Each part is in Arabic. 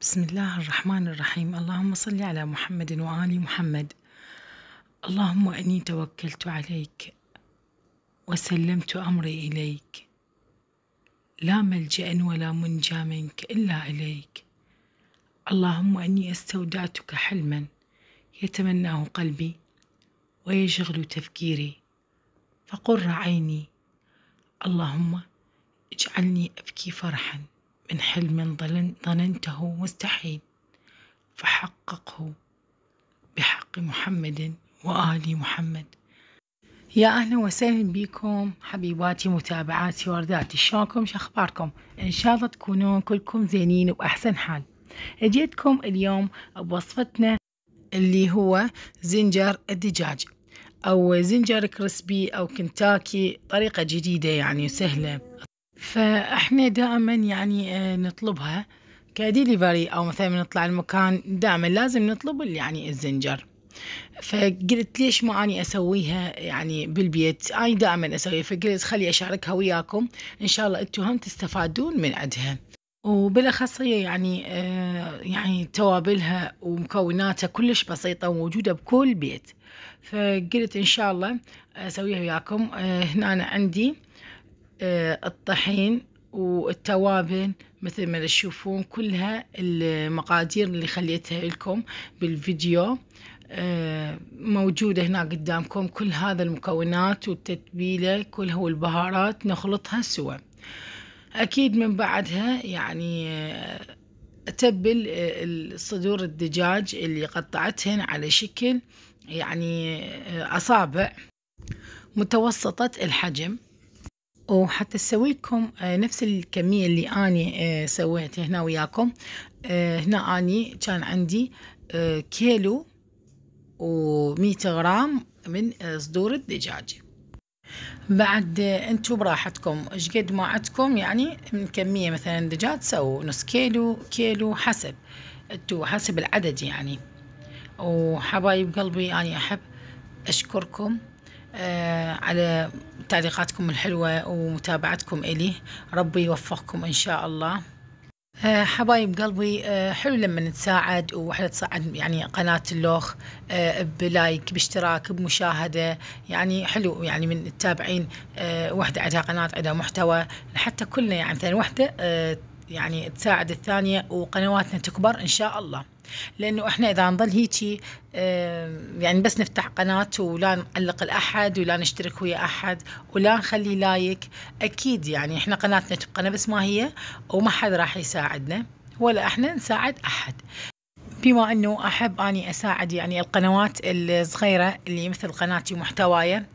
بسم الله الرحمن الرحيم اللهم صل على محمد وآل محمد اللهم أني توكلت عليك وسلمت أمري إليك لا ملجأ ولا منجى منك إلا إليك اللهم أني استودعتك حلما يتمناه قلبي ويشغل تفكيري فقر عيني اللهم اجعلني أبكي فرحاً من حلم ظننته مستحيل فحققه بحق محمد وآل محمد يا أهلا وسهلا بكم حبيباتي متابعاتي ورداتي شلونكم شخباركم إن شاء الله تكونون كلكم زينين وأحسن حال اجيتكم اليوم بوصفتنا اللي هو زنجر الدجاج أو زنجر كريسبي أو كنتاكي طريقة جديدة يعني سهلة فاحنا دائما يعني آه، نطلبها كديليفري او مثلا نطلع المكان دائما لازم نطلب يعني الزنجر فقلت ليش ما اني اسويها يعني بالبيت اني دائما اسويها فقلت خلي اشاركها وياكم ان شاء الله انتم هم تستفادون من عندها وبالاخص هي يعني آه يعني توابلها ومكوناتها كلش بسيطه وموجوده بكل بيت فقلت ان شاء الله اسويها وياكم آه هنا أنا عندي آه، الطحين والتوابل مثل ما تشوفون كلها المقادير اللي خليتها لكم بالفيديو آه، موجودة هنا قدامكم كل هذا المكونات والتتبيلة كلها والبهارات نخلطها سوا أكيد من بعدها يعني آه، أتبل صدور الدجاج اللي قطعتهن على شكل يعني أصابع متوسطة الحجم وحتى اسوي لكم آه، نفس الكمية اللي أني آه، سويتها هنا وياكم آه، هنا أني كان عندي كيلو و100 غرام من صدور الدجاج بعد انتو براحتكم ايش قد ما عندكم يعني من كمية مثلا دجاج سووا نص كيلو كيلو حسب انتو حسب العدد يعني وحبايب قلبي اني يعني احب اشكركم آه على تعليقاتكم الحلوة ومتابعتكم إلي ربي يوفقكم إن شاء الله آه، حبايب قلبي آه، حلو لما نتساعد وحدة تساعد يعني قناة اللوخ آه، بلايك باشتراك بمشاهدة يعني حلو يعني من التابعين وحدة عندها قناة عندها محتوى حتى كلنا يعني مثلا وحدة يعني تساعد الثانية وقنواتنا تكبر إن شاء الله لأنه إحنا إذا نظل هيجي آه، يعني بس نفتح قناة ولا نعلق الأحد ولا نشترك ويا أحد ولا نخلي لايك أكيد يعني إحنا قناتنا تبقى نفس ما هي وما حد راح يساعدنا ولا إحنا نساعد أحد بما أنه أحب أني أساعد يعني القنوات الصغيرة اللي مثل قناتي ومحتوايا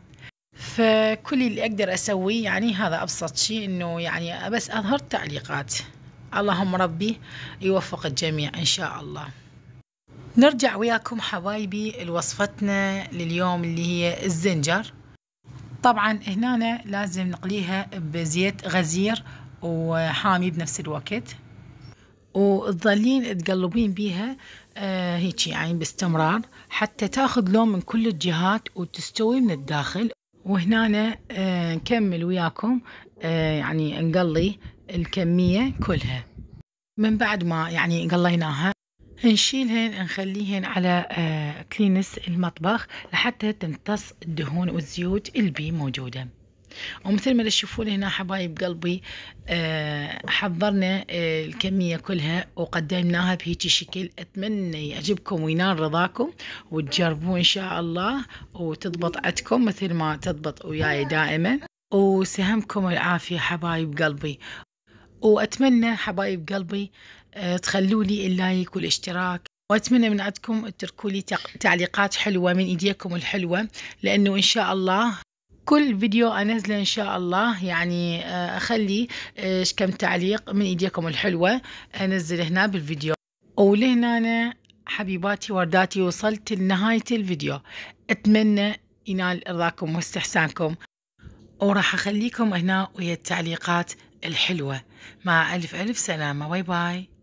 فكل اللي أقدر أسويه يعني هذا أبسط شيء أنه يعني بس أظهر تعليقات اللهم ربي يوفق الجميع إن شاء الله نرجع وياكم حبايبي لوصفتنا لليوم اللي هي الزنجر طبعا هنا لازم نقليها بزيت غزير وحامي بنفس الوقت وتظلين تقلبين بيها آه هيك يعني باستمرار حتى تاخذ لون من كل الجهات وتستوي من الداخل وهنا آه نكمل وياكم آه يعني نقلي الكمية كلها من بعد ما يعني قليناها نشيلهن نخليهن على آه، كلينس المطبخ لحتى تمتص الدهون والزيوت البي موجوده ومثل ما تشوفون هنا حبايب قلبي آه، حضرنا آه، الكمية كلها وقدمناها بهيجي شكل أتمنى يعجبكم وينال رضاكم وتجربوه إن شاء الله وتضبط عندكم مثل ما تضبط وياي دائما وسهمكم العافية حبايب قلبي وأتمنى حبايب قلبي آه، تخلوا لي اللايك والاشتراك واتمنى من عندكم تتركوا لي تعليقات حلوه من ايديكم الحلوه لانه ان شاء الله كل فيديو انزله ان شاء الله يعني آه، اخلي آه، كم تعليق من ايديكم الحلوه انزل هنا بالفيديو ولهنا أنا حبيباتي ورداتي وصلت لنهايه الفيديو اتمنى ينال رضاكم واستحسانكم وراح اخليكم هنا ويا التعليقات الحلوة مع ألف ألف سلامة باي باي